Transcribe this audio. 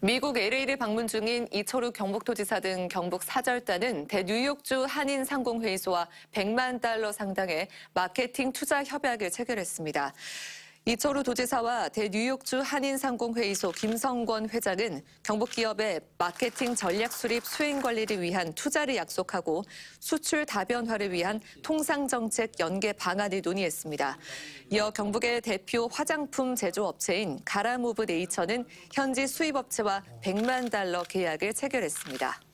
미국 LA를 방문 중인 이철우 경북도지사 등 경북 사절단은 대뉴욕주 한인상공회의소와 100만 달러 상당의 마케팅 투자 협약을 체결했습니다. 이철우 도지사와 대뉴욕주 한인상공회의소 김성권 회장은 경북기업의 마케팅 전략 수립 수행 관리를 위한 투자를 약속하고 수출 다변화를 위한 통상정책 연계 방안을 논의했습니다. 이어 경북의 대표 화장품 제조업체인 가라무브 네이처는 현지 수입업체와 100만 달러 계약을 체결했습니다.